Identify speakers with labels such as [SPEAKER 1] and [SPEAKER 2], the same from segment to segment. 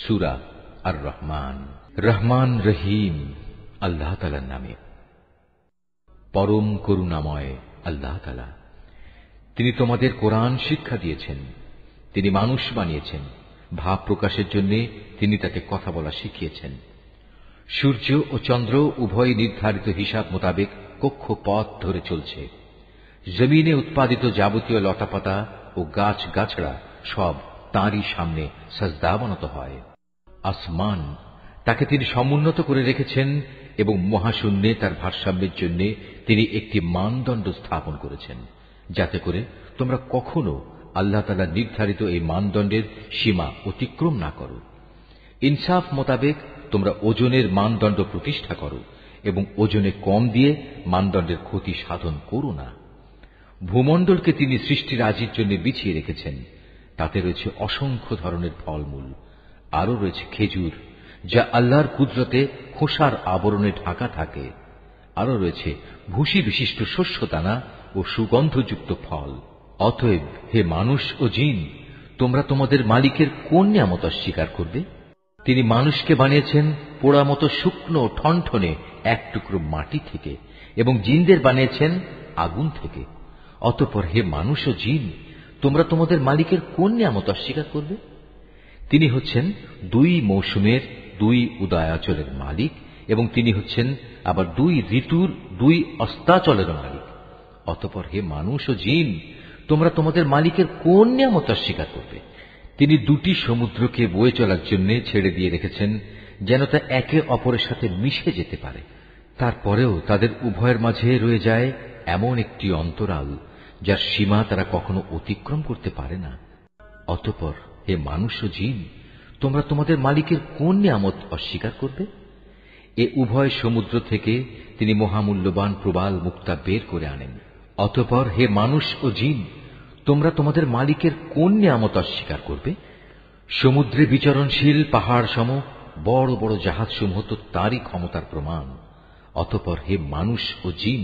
[SPEAKER 1] সুরা আর রহমান রহমান রহিম আল্লাহ তালার নামে পরম করুণাময় আল্লাহ তালা তিনি তোমাদের কোরআন শিক্ষা দিয়েছেন তিনি মানুষ বানিয়েছেন ভাব প্রকাশের জন্য তিনি তাকে কথা বলা শিখিয়েছেন সূর্য ও চন্দ্র উভয় নির্ধারিত হিসাব মোতাবেক কক্ষ পথ ধরে চলছে জমিনে উৎপাদিত যাবতীয় লতাপাতা ও গাছ গাছড়া সব তাঁরই সামনে সাজদাবনত হয় আসমান তাকে তিনি সমুন্নত করে রেখেছেন এবং মহাশূন্যে তার ভারসাম্যের জন্য তিনি একটি মানদণ্ড স্থাপন করেছেন যাতে করে তোমরা কখনো আল্লাহ তালা নির্ধারিত এই মানদণ্ডের সীমা অতিক্রম না করো ইনসাফ মোতাবেক তোমরা ওজনের মানদণ্ড প্রতিষ্ঠা করো এবং ওজনে কম দিয়ে মানদণ্ডের ক্ষতি সাধন করো না ভূমণ্ডলকে তিনি সৃষ্টির আজির জন্য বিছিয়ে রেখেছেন তাতে রয়েছে অসংখ্য ধরনের ফলমূল আরও রয়েছে খেজুর যা আল্লাহর কুদরতে খোসার আবরণে ঢাকা থাকে আরও রয়েছে ভুষি বিশিষ্ট শস্য দানা ও সুগন্ধযুক্ত ফল অতএব হে মানুষ ও জিন তোমরা তোমাদের মালিকের কোন নিয়ামত অস্বীকার করবে তিনি মানুষকে বানিয়েছেন পোড়া মতো শুকনো ঠনঠনে এক টুকরো মাটি থেকে এবং জিনদের বানিয়েছেন আগুন থেকে অতপর হে মানুষ ও জিন তোমরা তোমাদের মালিকের কোন নিয়ামত অস্বীকার করবে তিনি হচ্ছেন দুই মৌসুমের দুই উদয়াচলের মালিক এবং তিনি হচ্ছেন আবার দুই ঋতুর দুই অস্তাচলের মালিক অতপর হে মানুষ ও জিন তোমরা তোমাদের মালিকের কোন নিয়ামত অস্বীকার করবে তিনি দুটি সমুদ্রকে বয়ে চলার জন্য ছেড়ে দিয়ে রেখেছেন যেন তা একে অপরের সাথে মিশে যেতে পারে তারপরেও তাদের উভয়ের মাঝে রয়ে যায় এমন একটি অন্তরাল যার সীমা তারা কখনো অতিক্রম করতে পারে না অতপর হে মানুষ ও জিন তোমরা তোমাদের মালিকের কোন নিয়ামত অস্বীকার করবে এ উভয় সমুদ্র থেকে তিনি মহামূল্যবান প্রবাল মুক্তা বের করে আনেন অতপর হে মানুষ ও জিন তোমরা তোমাদের মালিকের কোন নিয়ামত অস্বীকার করবে সমুদ্রে বিচরণশীল পাহাড় সম বড় বড় সমূহ তো তারই ক্ষমতার প্রমাণ অতপর হে মানুষ ও জিন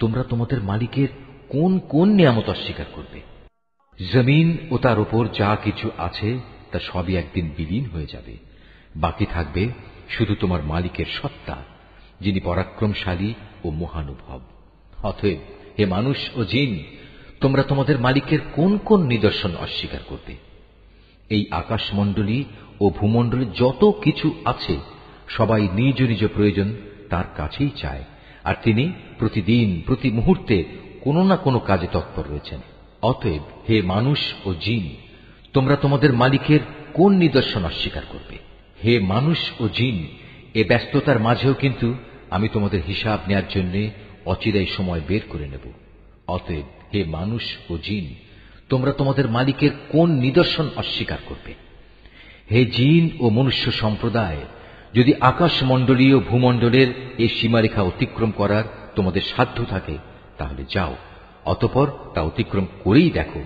[SPEAKER 1] তোমরা তোমাদের মালিকের কোন কোন নিয়ামত অস্বীকার করবে জমিন ও তার উপর যা কিছু আছে তা সবই একদিন বিলীন হয়ে যাবে বাকি থাকবে শুধু তোমার মালিকের সত্তা যিনি পরাক্রমশালী ও মহানুভব অথব হে মানুষ ও জিন তোমরা তোমাদের মালিকের কোন কোন নিদর্শন অস্বীকার করবে এই আকাশমণ্ডলী ও ভূমণ্ডলী যত কিছু আছে সবাই নিজ নিজ প্রয়োজন তার কাছেই চায় আর তিনি প্রতিদিন প্রতি মুহূর্তে কোনো না কোনো কাজে তৎপর রয়েছেন অতএব হে মানুষ ও জিন তোমরা তোমাদের মালিকের কোন নিদর্শন অস্বীকার করবে হে মানুষ ও জিন এ ব্যস্ততার মাঝেও কিন্তু আমি তোমাদের হিসাব নেয়ার জন্য অচিরাই সময় বের করে নেব অতএব হে মানুষ ও জিন তোমরা তোমাদের মালিকের কোন নিদর্শন অস্বীকার করবে হে জিন ও মনুষ্য সম্প্রদায় যদি আকাশমণ্ডলীয় ভূমণ্ডলের এই সীমারেখা অতিক্রম করার তোমাদের সাধ্য থাকে তাহলে যাও অতপর তা অতিক্রম করেই দেখো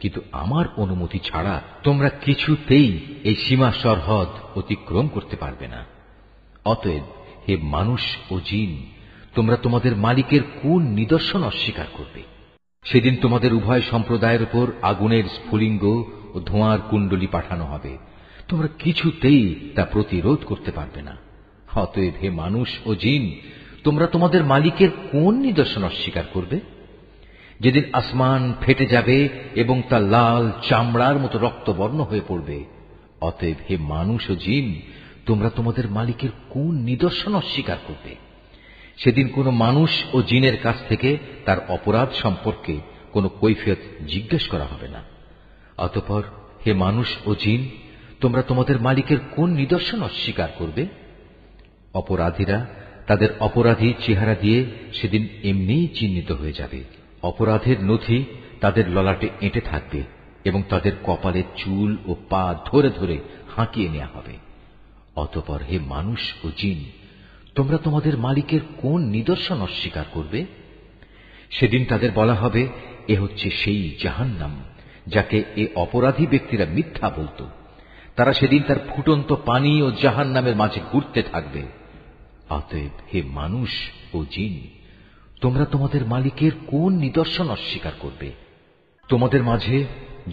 [SPEAKER 1] কিন্তু আমার অনুমতি ছাড়া তোমরা কিছুতেই এই সীমা সরহদ অতিক্রম করতে পারবে না অতএব হে মানুষ ও জিন তোমরা তোমাদের মালিকের কোন নিদর্শন অস্বীকার করবে সেদিন তোমাদের উভয় সম্প্রদায়ের উপর আগুনের স্ফুলিঙ্গ ও ধোঁয়ার কুণ্ডলি পাঠানো হবে তোমরা কিছুতেই তা প্রতিরোধ করতে পারবে না অতএব হে মানুষ ও জিন তোমরা তোমাদের মালিকের কোন নিদর্শন অস্বীকার করবে যেদিন আসমান ফেটে যাবে এবং তা লাল চামড়ার মতো রক্তবর্ণ হয়ে পড়বে অতএব হে মানুষ ও জিন তোমরা তোমাদের মালিকের কোন নিদর্শন অস্বীকার করবে সেদিন কোনো মানুষ ও জিনের কাছ থেকে তার অপরাধ সম্পর্কে কোন কৈফিয়ত জিজ্ঞেস করা হবে না অতপর হে মানুষ ও জিন তোমরা তোমাদের মালিকের কোন নিদর্শন অস্বীকার করবে অপরাধীরা তাদের অপরাধী চেহারা দিয়ে সেদিন এমনিই চিহ্নিত হয়ে যাবে অপরাধের নথি তাদের ললাটে এঁটে থাকবে এবং তাদের কপালে চুল ও পা ধরে ধরে হাঁকিয়ে নেওয়া হবে অতপর হে মানুষ ও জিন তোমরা তোমাদের মালিকের কোন নিদর্শন অস্বীকার করবে সেদিন তাদের বলা হবে এ হচ্ছে সেই জাহান্নাম যাকে এ অপরাধী ব্যক্তিরা মিথ্যা বলত তারা সেদিন তার ফুটন্ত পানি ও জাহান্নামের মাঝে ঘুরতে থাকবে অতএব হে মানুষ ও জিন তোমরা তোমাদের মালিকের কোন নিদর্শন অস্বীকার করবে তোমাদের মাঝে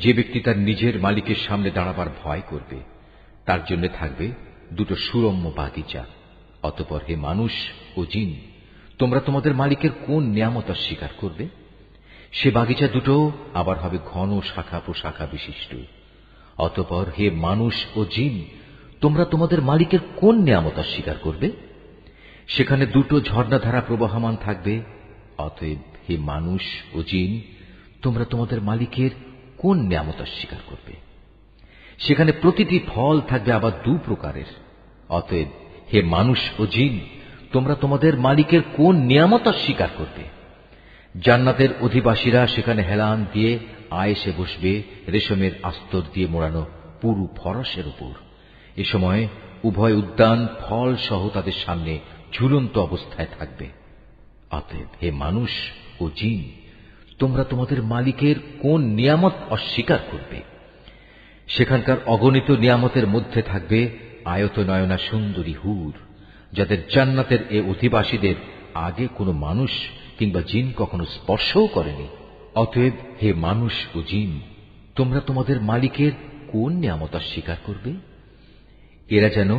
[SPEAKER 1] যে ব্যক্তি তার নিজের মালিকের সামনে দাঁড়াবার ভয় করবে তার জন্য থাকবে দুটো সুরম্য বাগিচা অতপর হে মানুষ ও জিন তোমরা তোমাদের মালিকের কোন নিয়ামত অস্বীকার করবে সে বাগিচা দুটো আবার হবে ঘন শাখা প্রশাখা বিশিষ্ট অতপর হে মানুষ ও জিন তোমরা তোমাদের মালিকের কোন নিয়ামত অস্বীকার করবে সেখানে দুটো ঝর্ণাধারা প্রবাহমান থাকবে অতএব হে মানুষ ও জিন তোমরা তোমাদের মালিকের কোন নিয়ামত অস্বীকার করবে সেখানে প্রতিটি ফল থাকবে আবার দু প্রকারের অতএব হে মানুষ ও জিন তোমরা তোমাদের মালিকের কোন নিয়ামত অস্বীকার করবে জান্নাতের অধিবাসীরা সেখানে হেলান দিয়ে আয়েসে বসবে রেশমের আস্তর দিয়ে মোড়ানো পুরু ফরসের উপর এ সময় উভয় উদ্যান ফল সহ তাদের সামনে ঝুলন্ত অবস্থায় থাকবে অতএব হে মানুষ ও জিন তোমরা তোমাদের মালিকের কোন নিয়ামত অস্বীকার করবে সেখানকার অগণিত নিয়ামতের মধ্যে থাকবে আয়ত নয়না সুন্দরী হুর যাদের জান্নাতের এ অধিবাসীদের আগে কোনো মানুষ কিংবা জিন কখনো স্পর্শও করেনি অতএব হে মানুষ ও জিন তোমরা তোমাদের মালিকের কোন নিয়ামত অস্বীকার করবে এরা যেন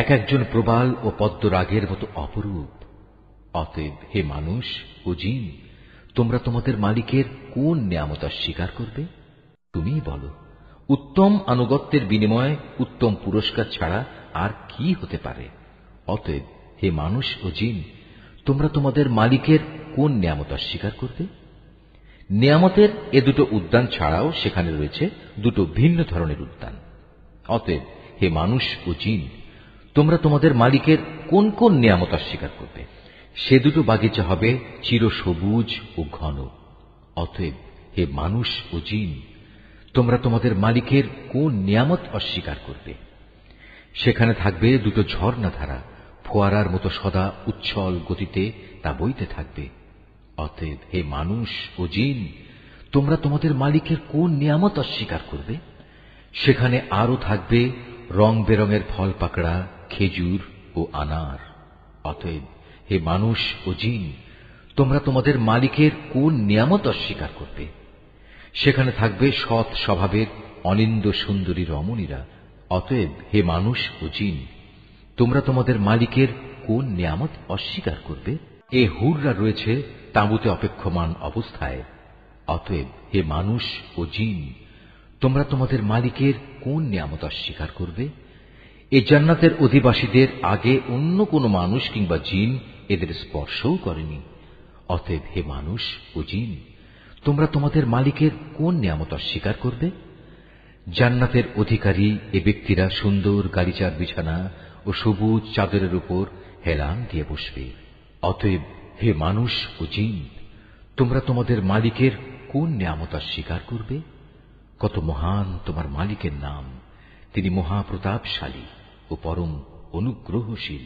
[SPEAKER 1] এক একজন প্রবাল ও পদ্মরাগের মতো অপরূপ অতএব হে মানুষ ও জিন তোমরা তোমাদের মালিকের কোন নিয়ামতার স্বীকার করবে তুমি বলো উত্তম আনুগত্যের বিনিময়ে উত্তম পুরস্কার ছাড়া আর কি হতে পারে অতএব হে মানুষ ও জিন তোমরা তোমাদের মালিকের কোন নিয়ামতার স্বীকার করবে নিয়ামতের এ দুটো উদ্যান ছাড়াও সেখানে রয়েছে দুটো ভিন্ন ধরনের উদ্যান অতএব হে মানুষ ও জিন তোমরা তোমাদের মালিকের কোন কোন নিয়ামত অস্বীকার করবে সে দুটো বাগিচা হবে চির সবুজ ও ঘন অতএব হে মানুষ ও জিন তোমরা তোমাদের মালিকের কোন নিয়ামত অস্বীকার করবে সেখানে থাকবে দুটো ঝর্ণা ধারা ফোয়ারার মতো সদা উচ্ছল গতিতে তা বইতে থাকবে অতএব হে মানুষ ও জিন তোমরা তোমাদের মালিকের কোন নিয়ামত অস্বীকার করবে সেখানে আরও থাকবে রং বেরঙের ফল পাকড়া খেজুর ও আনার অতএব হে মানুষ ও জিন তোমরা তোমাদের মালিকের কোন নিয়ামত অস্বীকার করবে সেখানে থাকবে সৎ স্বভাবের অনিন্দ সুন্দরী রমণীরা অতএব হে মানুষ ও জিন তোমরা তোমাদের মালিকের কোন নিয়ামত অস্বীকার করবে এ হুররা রয়েছে তাঁবুতে অপেক্ষমান অবস্থায় অতএব হে মানুষ ও জিন তোমরা তোমাদের মালিকের কোন নিয়ামত অস্বীকার করবে এ জান্নাতের অধিবাসীদের আগে অন্য কোনো মানুষ কিংবা জিন এদের স্পর্শও করেনি অতএব হে মানুষ ও জিন তোমরা তোমাদের মালিকের কোন নিয়ামত অস্বীকার করবে জান্নাতের অধিকারী এ ব্যক্তিরা সুন্দর গালিচার বিছানা ও সবুজ চাদরের উপর হেলান দিয়ে বসবে অতএব হে মানুষ ও জিন তোমরা তোমাদের মালিকের কোন নিয়ামত অস্বীকার করবে কত মহান তোমার মালিকের নাম তিনি মহাপ্রতাপশালী ও পরম অনুগ্রহশীল